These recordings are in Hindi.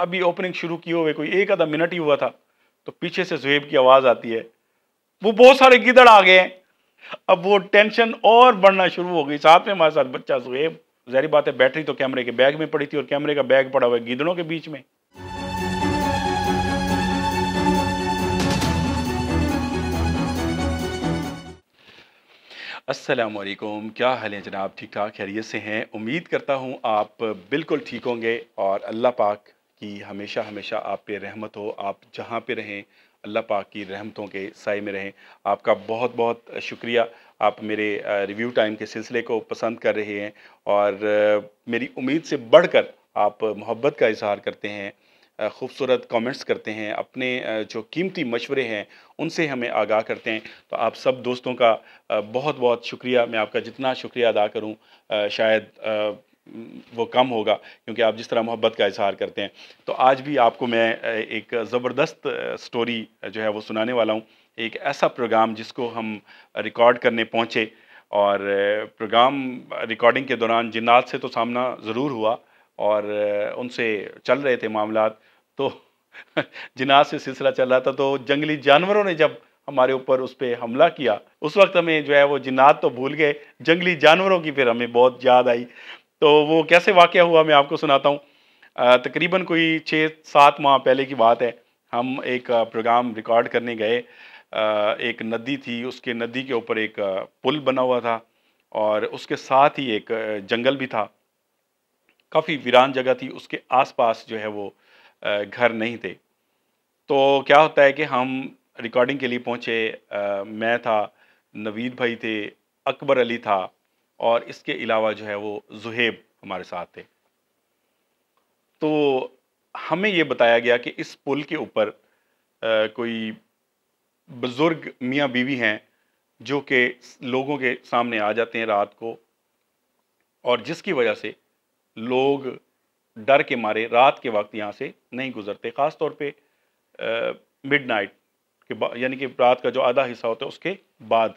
अभी ओपनिंग शुरू किए हुए कोई एक आधा मिनट ही हुआ था तो पीछे से जुहेब की आवाज़ आती है वो बहुत सारे गिदड़ आ गए हैं अब वो टेंशन और बढ़ना शुरू हो गई साथ में हमारे साथ बच्चा जुहेब जहरी बात है बैटरी तो कैमरे के बैग में पड़ी थी और कैमरे का बैग पड़ा हुआ है गिदड़ों के बीच में असलम क्या हाल है जनाब ठीक ठाक खैरियत से हैं उम्मीद करता हूँ आप बिल्कुल ठीक होंगे और अल्लाह पाक कि हमेशा हमेशा आप पे रहमत हो आप जहाँ पे रहें अल्लाह पाक की रहमतों के साय में रहें आपका बहुत बहुत शुक्रिया आप मेरे रिव्यू टाइम के सिलसिले को पसंद कर रहे हैं और मेरी उम्मीद से बढ़कर आप मोहब्बत का इजहार करते हैं खूबसूरत कमेंट्स करते हैं अपने जो कीमती मशवरे हैं उनसे हमें आगाह करते हैं तो आप सब दोस्तों का बहुत बहुत शुक्रिया मैं आपका जितना शुक्रिया अदा करूँ शायद वो कम होगा क्योंकि आप जिस तरह मोहब्बत का इजहार करते हैं तो आज भी आपको मैं एक ज़बरदस्त स्टोरी जो है वो सुनाने वाला हूँ एक ऐसा प्रोग्राम जिसको हम रिकॉर्ड करने पहुँचे और प्रोग्राम रिकॉर्डिंग के दौरान जिन्नात से तो सामना ज़रूर हुआ और उनसे चल रहे थे मामला तो जिन्नात से सिलसिला चल रहा था तो जंगली जानवरों ने जब हमारे ऊपर उस पर हमला किया उस वक्त हमें जो है वो जिन्नात तो भूल गए जंगली जानवरों की फिर हमें बहुत याद आई तो वो कैसे वाक़ हुआ मैं आपको सुनाता हूँ तकरीबन कोई छः सात माह पहले की बात है हम एक प्रोग्राम रिकॉर्ड करने गए एक नदी थी उसके नदी के ऊपर एक पुल बना हुआ था और उसके साथ ही एक जंगल भी था काफ़ी वीरान जगह थी उसके आसपास जो है वो घर नहीं थे तो क्या होता है कि हम रिकॉर्डिंग के लिए पहुँचे मैं था नवीद भाई थे अकबर अली था और इसके अलावा जो है वो जुहेब हमारे साथ थे तो हमें ये बताया गया कि इस पुल के ऊपर कोई बुज़ुर्ग मियाँ बीवी हैं जो कि लोगों के सामने आ जाते हैं रात को और जिसकी वजह से लोग डर के मारे रात के वक्त यहाँ से नहीं गुजरते ख़ास तौर पे मिड नाइट के यानी कि रात का जो आधा हिस्सा होता है उसके बाद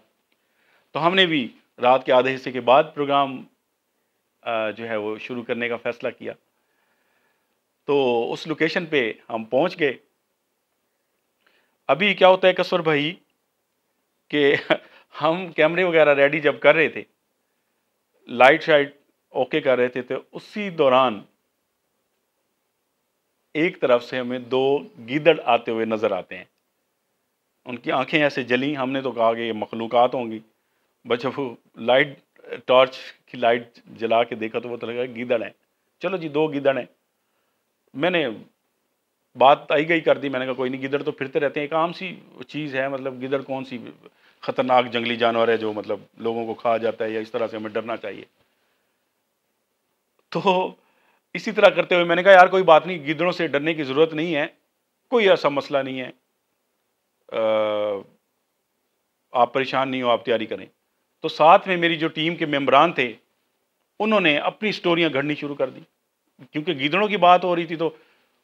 तो हमने भी रात के आधे हिस्से के बाद प्रोग्राम जो है वो शुरू करने का फ़ैसला किया तो उस लोकेशन पे हम पहुंच गए अभी क्या होता है कसर भाई कि हम कैमरे वगैरह रेडी जब कर रहे थे लाइट शाइट ओके कर रहे थे तो उसी दौरान एक तरफ से हमें दो गीदड़ आते हुए नज़र आते हैं उनकी आंखें ऐसे जली हमने तो कहा कि ये मखलूक़ात होंगी बच्चा लाइट टॉर्च की लाइट जला के देखा तो वो तो लगा गिदड़ है चलो जी दो गिदड़ हैं मैंने बात आई गई कर दी मैंने कहा कोई नहीं गिदड़ तो फिरते रहते हैं एक आम सी चीज़ है मतलब गिदड़ कौन सी ख़तरनाक जंगली जानवर है जो मतलब लोगों को खा जाता है या इस तरह से हमें डरना चाहिए तो इसी तरह करते हुए मैंने कहा यार कोई बात नहीं गिदड़ों से डरने की ज़रूरत नहीं है कोई ऐसा मसला नहीं है आ, आप परेशान नहीं हो आप तैयारी करें तो साथ में मेरी जो टीम के मेम्बरान थे उन्होंने अपनी स्टोरियाँ घड़नी शुरू कर दी क्योंकि गिदड़ों की बात हो रही थी तो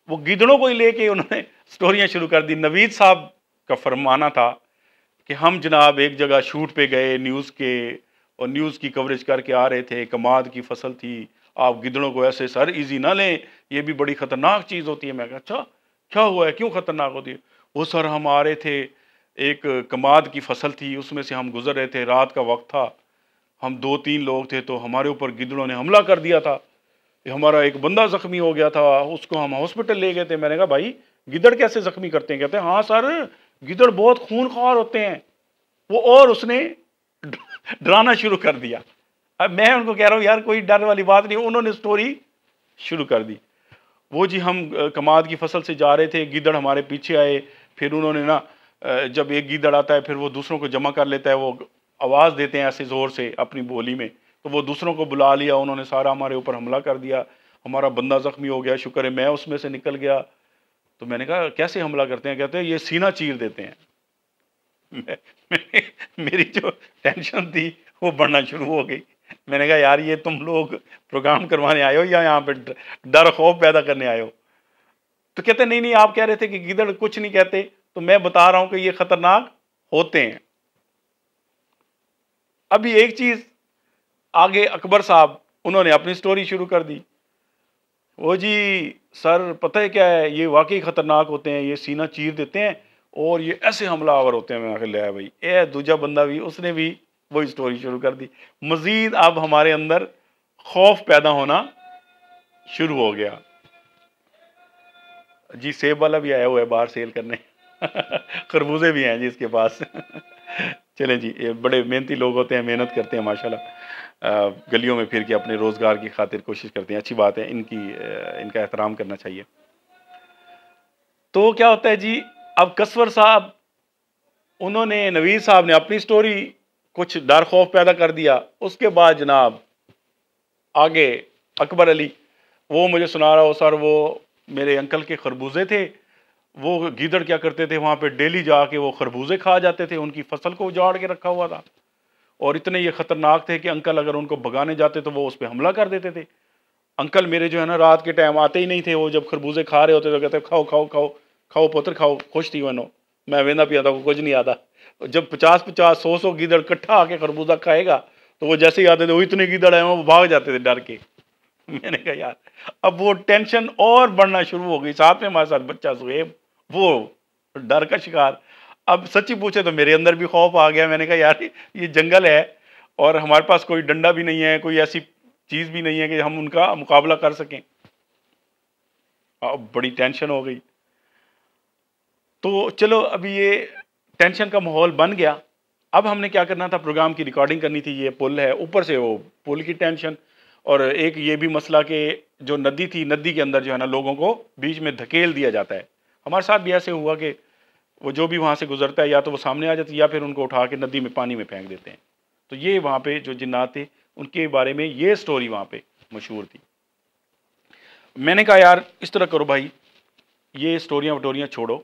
वो गिदड़ों को ही लेके उन्होंने स्टोरियाँ शुरू कर दी नवीद साहब का फरमाना था कि हम जनाब एक जगह शूट पे गए न्यूज़ के और न्यूज़ की कवरेज करके आ रहे थे कमाद की फसल थी आप गिदड़ों को ऐसे सर इजी ना लें ये भी बड़ी ख़तरनाक चीज़ होती है मैं कहा अच्छा क्या हुआ है क्यों ख़तरनाक होती है वो सर हम आ रहे थे एक कमाद की फसल थी उसमें से हम गुजर रहे थे रात का वक्त था हम दो तीन लोग थे तो हमारे ऊपर गिदड़ों ने हमला कर दिया था हमारा एक बंदा ज़ख्मी हो गया था उसको हम हॉस्पिटल ले गए थे मैंने कहा भाई गिदड़ कैसे ज़ख्मी करते हैं कहते हैं हाँ सर गिदड़ बहुत खून ख्वार होते हैं वो और उसने डराना शुरू कर दिया अब मैं उनको कह रहा हूँ यार कोई डर वाली बात नहीं उन्होंने स्टोरी शुरू कर दी वो जी हम कमाद की फसल से जा रहे थे गिदड़ हमारे पीछे आए फिर उन्होंने ना जब एक गीदड़ आता है फिर वो दूसरों को जमा कर लेता है वो आवाज़ देते हैं ऐसे ज़ोर से अपनी बोली में तो वो दूसरों को बुला लिया उन्होंने सारा हमारे ऊपर हमला कर दिया हमारा बंदा ज़ख्मी हो गया शुक्र है मैं उसमें से निकल गया तो मैंने कहा कैसे हमला करते हैं कहते हैं ये सीना चीर देते हैं मैं, मेरी जो टेंशन थी वो बढ़ना शुरू हो गई मैंने कहा यार ये तुम लोग प्रोग्राम करवाने आए हो या यहाँ पे डर खौफ पैदा करने आए हो तो कहते नहीं नहीं आप कह रहे थे कि गिदड़ कुछ नहीं कहते तो मैं बता रहा हूं कि ये खतरनाक होते हैं अभी एक चीज आगे अकबर साहब उन्होंने अपनी स्टोरी शुरू कर दी वो जी सर पता है क्या है ये वाकई ख़तरनाक होते हैं ये सीना चीर देते हैं और ये ऐसे हमलावर होते हैं मैं आखिर लिया भाई ए दूजा बंदा भी उसने भी वही स्टोरी शुरू कर दी मज़ीद अब हमारे अंदर खौफ पैदा होना शुरू हो गया जी सेब वाला भी आया हुआ है बाहर सेल करने खरबूजे भी हैं जी इसके पास चले जी ये बड़े मेहनती लोग होते हैं मेहनत करते हैं माशाल्लाह गलियों में फिर के अपने रोज़गार की खातिर कोशिश करते हैं अच्छी बात है इनकी इनका एहतराम करना चाहिए तो क्या होता है जी अब कसवर साहब उन्होंने नवीद साहब ने अपनी स्टोरी कुछ डर खौफ पैदा कर दिया उसके बाद जनाब आगे अकबर अली वो मुझे सुना रहा हो सर वो मेरे अंकल के खरबूजे थे वो गीदड़ क्या करते थे वहाँ पे डेली जाके वो खरबूजे खा जाते थे उनकी फसल को उजाड़ के रखा हुआ था और इतने ये ख़तरनाक थे कि अंकल अगर उनको भगाने जाते तो वो उस पर हमला कर देते थे अंकल मेरे जो है ना रात के टाइम आते ही नहीं थे वो जब खरबूजे खा रहे होते तो कहते खाओ खाओ खाओ खाओ पुत्र खाओ खुश थी वनो मैं वेंदा पिया था कुछ नहीं आता जब पचास पचास सौ सौ गीदड़ इकट्ठा आके खरबूजा खाएगा तो वो जैसे ही आते थे वो इतने गीदड़ आए वो भाग जाते थे डर के मैंने कहा यार अब वो टेंशन और बढ़ना शुरू हो गई साथ में हमारे साथ बच्चा सुहेब वो डर का शिकार अब सच्ची पूछे तो मेरे अंदर भी खौफ आ गया मैंने कहा यार ये जंगल है और हमारे पास कोई डंडा भी नहीं है कोई ऐसी चीज़ भी नहीं है कि हम उनका मुकाबला कर सकें अब बड़ी टेंशन हो गई तो चलो अभी ये टेंशन का माहौल बन गया अब हमने क्या करना था प्रोग्राम की रिकॉर्डिंग करनी थी ये पुल है ऊपर से वो पुल की टेंशन और एक ये भी मसला कि जो नदी थी नदी के अंदर जो है ना लोगों को बीच में धकेल दिया जाता है हमारे साथ भी ऐसे हुआ कि वो जो भी वहाँ से गुजरता है या तो वो सामने आ है या फिर उनको उठा के नदी में पानी में फेंक देते हैं तो ये वहाँ पे जो जिन्नात थे उनके बारे में ये स्टोरी वहाँ पे मशहूर थी मैंने कहा यार इस तरह करो भाई ये स्टोरियाँ वटोरियाँ छोड़ो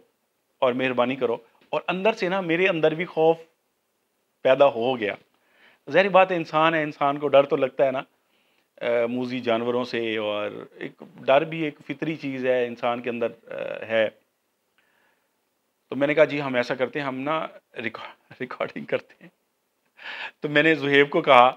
और मेहरबानी करो और अंदर से ना मेरे अंदर भी खौफ पैदा हो गया जहरी बात है इंसान है इंसान को डर तो लगता है ना मूजी जानवरों से और एक डर भी एक फितरी चीज़ है इंसान के अंदर आ, है तो मैंने कहा जी हम ऐसा करते हैं हम ना रिकॉर्डिंग करते हैं तो मैंने जुहेब को कहा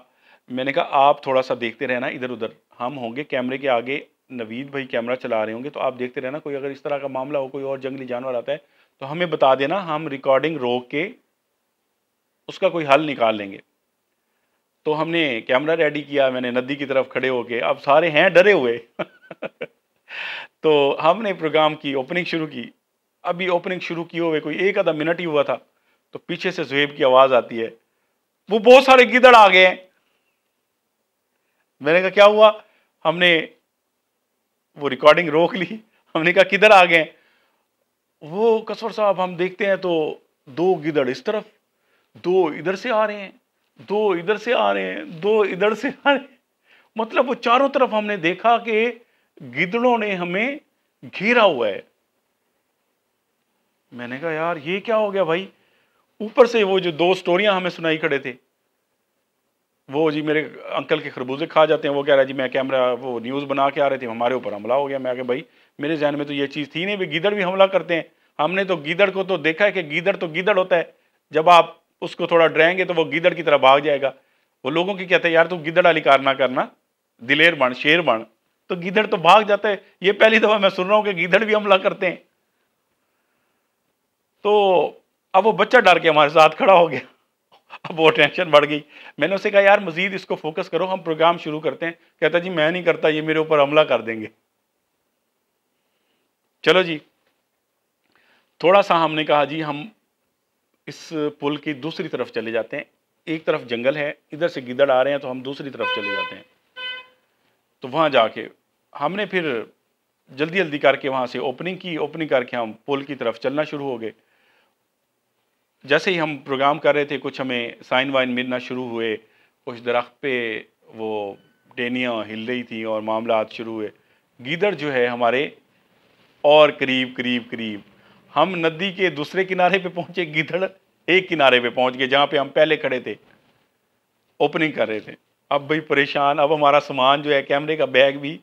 मैंने कहा आप थोड़ा सा देखते रहना इधर उधर हम होंगे कैमरे के आगे नवीद भाई कैमरा चला रहे होंगे तो आप देखते रहना कोई अगर इस तरह का मामला हो कोई और जंगली जानवर आता है तो हमें बता देना हम रिकॉर्डिंग रोक के उसका कोई हल निकाल लेंगे तो हमने कैमरा रेडी किया मैंने नदी की तरफ खड़े होके अब सारे हैं डरे हुए तो हमने प्रोग्राम की ओपनिंग शुरू की अभी ओपनिंग शुरू किए हुए कोई एक आधा मिनट ही हुआ था तो पीछे से जुहेब की आवाज़ आती है वो बहुत सारे गिदड़ आ गए हैं मैंने कहा क्या हुआ हमने वो रिकॉर्डिंग रोक ली हमने कहा किधर आ गए वो कसवर साहब हम देखते हैं तो दो गिदड़ इस तरफ दो इधर से आ रहे हैं दो इधर से आ रहे हैं दो इधर से आ रहे हैं मतलब वो चारों तरफ हमने देखा कि गिदड़ों ने हमें घेरा हुआ है मैंने कहा यार ये क्या हो गया भाई ऊपर से वो जो दो स्टोरियां हमें सुनाई खड़े थे वो जी मेरे अंकल के खरबूजे खा जाते हैं वो कह रहा है जी मैं कैमरा वो न्यूज़ बना के आ रहे थे हमारे ऊपर हमला हो गया मैं कह भाई मेरे जहन में तो ये चीज़ थी नहीं भी गिदड़ भी हमला करते हैं हमने तो गिदड़ को तो देखा है कि गिदड़ तो गिदड़ होता है जब आप उसको थोड़ा डरेंगे तो वो गिदड़ की तरह भाग जाएगा वो लोगों की कहते हैं यार तू तो गिदड़ वाली कार ना करना दिलेर बन शेर बन तो गिदड़ तो भाग जाता है ये पहली दफ़ा मैं सुन रहा हूँ कि गिदड़ भी हमला करते हैं तो अब वो बच्चा डर के हमारे साथ खड़ा हो गया अब वो टेंशन बढ़ गई मैंने उसे कहा यार मजीद इसको फोकस करो हम प्रोग्राम शुरू करते हैं कहता जी मैं नहीं करता ये मेरे ऊपर हमला कर देंगे चलो जी थोड़ा सा हमने कहा जी हम इस पुल की दूसरी तरफ चले जाते हैं एक तरफ जंगल है इधर से गिदड़ आ रहे हैं तो हम दूसरी तरफ चले जाते हैं तो वहाँ जाके हमने फिर जल्दी जल्दी करके वहाँ से ओपनिंग की ओपनिंग करके हम पुल की तरफ चलना शुरू हो गए जैसे ही हम प्रोग्राम कर रहे थे कुछ हमें साइन वाइन मिलना शुरू हुए कुछ दरख्त पे वो डेनियाँ हिल रही थी और मामला शुरू हुए गीदड़ जो है हमारे और करीब करीब करीब हम नदी के दूसरे किनारे पे पहुँचे गीदड़ एक किनारे पे पहुँच गए जहाँ पे हम पहले खड़े थे ओपनिंग कर रहे थे अब भाई परेशान अब हमारा सामान जो है कैमरे का बैग भी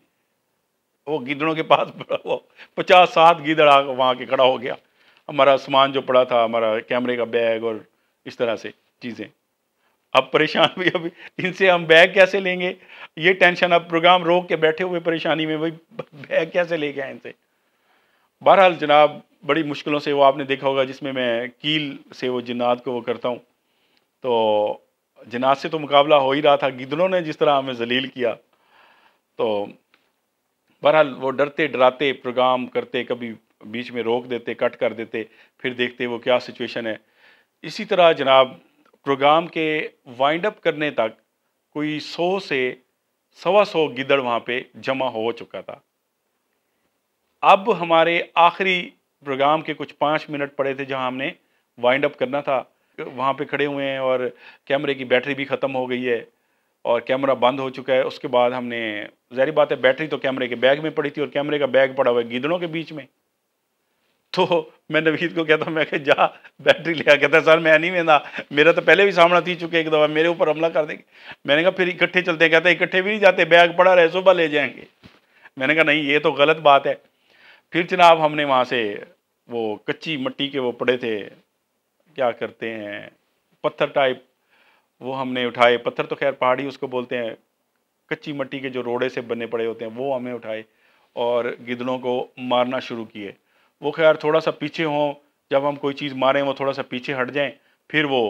वो गिदड़ों के पास पड़ा हुआ पचास सात गीदड़ वहाँ के खड़ा हो गया हमारा सामान जो पड़ा था हमारा कैमरे का बैग और इस तरह से चीज़ें अब परेशान भी अभी इनसे हम बैग कैसे लेंगे ये टेंशन अब प्रोग्राम रोक के बैठे हुए परेशानी में भाई बैग कैसे ले गया इनसे बहरहाल जनाब बड़ी मुश्किलों से वो आपने देखा होगा जिसमें मैं कील से वो जिन्नात को वो करता हूँ तो जिन्नात से तो मुकाबला हो ही रहा था गिदड़ों ने जिस तरह हमें जलील किया तो बहरहाल वो डरते डराते प्रोग्राम करते कभी बीच में रोक देते कट कर देते फिर देखते वो क्या सिचुएशन है इसी तरह जनाब प्रोग्राम के वाइंड अप करने तक कोई सौ से सवा सौ गिदड़ वहाँ पे जमा हो चुका था अब हमारे आखिरी प्रोग्राम के कुछ पाँच मिनट पड़े थे जहाँ हमने वाइंड अप करना था वहाँ पे खड़े हुए हैं और कैमरे की बैटरी भी ख़त्म हो गई है और कैमरा बंद हो चुका है उसके बाद हमने जहरी बात है बैटरी तो कैमरे के बैग में पड़ी थी और कैमरे का बैग पड़ा हुआ है गिदड़ों के बीच में तो मैं नवीद को कहता मैं कहा जा बैटरी लिया कहता सर मैं नहीं वेंदा मेरा तो पहले भी सामना थी चुके एक दफ़ा मेरे ऊपर हमला कर देंगे मैंने कहा फिर इकट्ठे चलते हैं कहता इकट्ठे भी नहीं जाते बैग पड़ा रहे सुबह ले जाएंगे मैंने कहा नहीं ये तो गलत बात है फिर जनाब हमने वहाँ से वो कच्ची मिट्टी के वो पड़े थे क्या करते हैं पत्थर टाइप वो हमने उठाए पत्थर तो खैर पहाड़ी उसको बोलते हैं कच्ची मिट्टी के जो रोड़े से बने पड़े होते हैं वो हमें उठाए और गिदड़ों को मारना शुरू किए वो खैर थोड़ा सा पीछे हों जब हम कोई चीज़ मारें वो थोड़ा सा पीछे हट जाएं फिर वो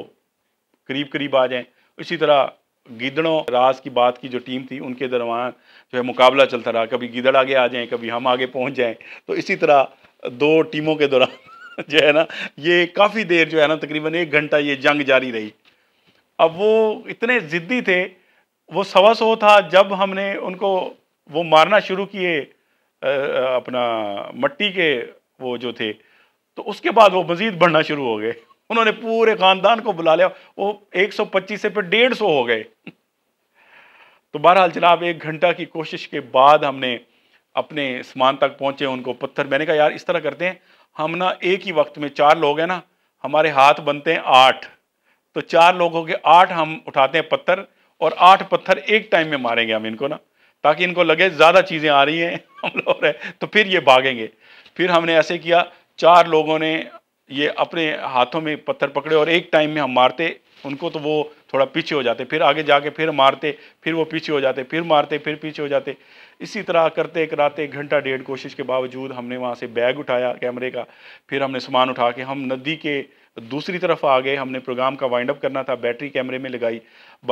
करीब करीब आ जाएं इसी तरह गिदड़ों राज की बात की जो टीम थी उनके दरमियान जो है मुकाबला चलता रहा कभी गिदड़ आगे आ जाएं कभी हम आगे पहुंच जाएं तो इसी तरह दो टीमों के दौरान जो है ना ये काफ़ी देर जो है ना तकरीबन एक घंटा ये जंग जारी रही अब वो इतने ज़िद्दी थे वो सवा सौ था जब हमने उनको वो मारना शुरू किए अपना मट्टी के वो जो थे तो उसके बाद वो मज़ीद बढ़ना शुरू हो गए उन्होंने पूरे ख़ानदान को बुला लिया वो 125 से फिर सौ हो गए तो बहरहाल जनाब एक घंटा की कोशिश के बाद हमने अपने सामान तक पहुंचे उनको पत्थर मैंने कहा यार इस तरह करते हैं हम ना एक ही वक्त में चार लोग हैं ना हमारे हाथ बनते हैं आठ तो चार लोगों के आठ हम उठाते हैं पत्थर और आठ पत्थर एक टाइम में मारेंगे हम इनको ना ताकि इनको लगे ज़्यादा चीज़ें आ रही हैं हम लोग तो फिर ये भागेंगे फिर हमने ऐसे किया चार लोगों ने ये अपने हाथों में पत्थर पकड़े और एक टाइम में हम मारते उनको तो वो थोड़ा पीछे हो जाते फिर आगे जाके फिर मारते फिर वो पीछे हो जाते फिर मारते फिर पीछे हो जाते इसी तरह करते कराते घंटा डेढ़ कोशिश के बावजूद हमने वहाँ से बैग उठाया कैमरे का फिर हमने सामान उठा के हम नदी के दूसरी तरफ आ गए हमने प्रोग्राम का वाइंड अप करना था बैटरी कैमरे में लगाई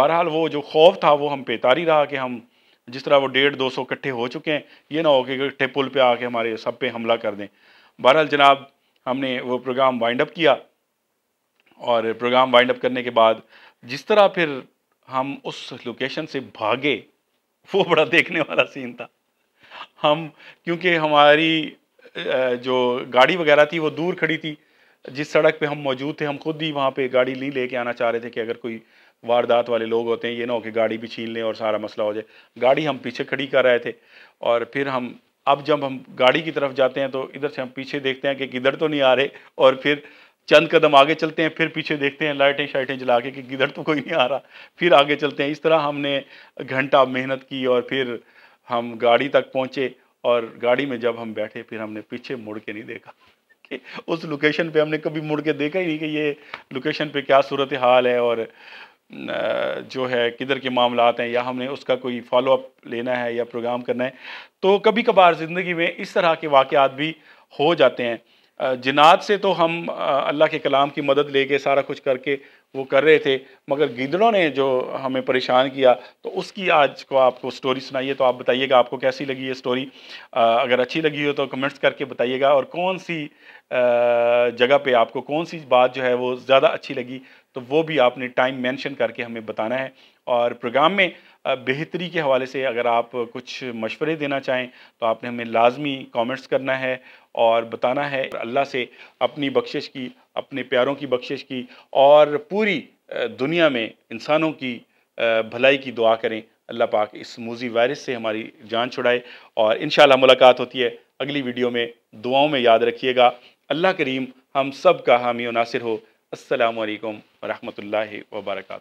बहरहाल वो जो खौफ था वो हम पे तारी रहा कि हम जिस तरह वो डेढ़ दो सौ इकट्ठे हो चुके हैं ये ना हो कि इकट्ठे पुल पे आके हमारे सब पे हमला कर दें बहरहाल जनाब हमने वो प्रोग्राम वाइंड अप किया और प्रोग्राम वाइंड अप करने के बाद जिस तरह फिर हम उस लोकेशन से भागे वो बड़ा देखने वाला सीन था हम क्योंकि हमारी जो गाड़ी वगैरह थी वो दूर खड़ी थी जिस सड़क पे हम मौजूद थे हम खुद ही वहाँ पे गाड़ी नहीं लेके आना चाह रहे थे कि अगर कोई वारदात वाले लोग होते हैं ये ना हो कि गाड़ी भी छीन लें और सारा मसला हो जाए गाड़ी हम पीछे खड़ी कर रहे थे और फिर हम अब जब हम गाड़ी की तरफ जाते हैं तो इधर से हम पीछे देखते हैं कि किधर तो नहीं आ रहे और फिर चंद कदम आगे चलते हैं फिर पीछे देखते हैं लाइटें शाइटें जला के कि किधर तो कोई नहीं आ रहा फिर आगे चलते हैं इस तरह हमने घंटा मेहनत की और फिर हम गाड़ी तक पहुँचे और गाड़ी में जब हम बैठे फिर हमने पीछे मुड़ के नहीं देखा कि उस लोकेशन पे हमने कभी मुड़ के देखा ही नहीं कि ये लोकेशन पे क्या सूरत हाल है और जो है किधर के मामला हैं या हमने उसका कोई फॉलोअप लेना है या प्रोग्राम करना है तो कभी कभार ज़िंदगी में इस तरह के वाक़ात भी हो जाते हैं जिनात से तो हम अल्लाह के कलाम की मदद लेके सारा कुछ करके वो कर रहे थे मगर गिदड़ों ने जो हमें परेशान किया तो उसकी आज को आपको स्टोरी सुनाइए तो आप बताइएगा आपको कैसी लगी ये स्टोरी अगर अच्छी लगी हो तो कमेंट्स करके बताइएगा और कौन सी जगह पे आपको कौन सी बात जो है वो ज़्यादा अच्छी लगी तो वो भी आपने टाइम मेंशन करके हमें बताना है और प्रोग्राम में बेहतरी के हवाले से अगर आप कुछ मशवरे देना चाहें तो आपने हमें लाजमी कमेंट्स करना है और बताना है अल्लाह से अपनी बख्शिश की अपने प्यारों की बख्शिश की और पूरी दुनिया में इंसानों की भलाई की दुआ करें अल्लाह पाक इस मूजी वायरस से हमारी जान छुड़ाए और इन मुलाकात होती है अगली वीडियो में दुआओं में याद रखिएगा अल्लाह करीम हम सब का हामी नासिर हो असलकम वरहमल वर्का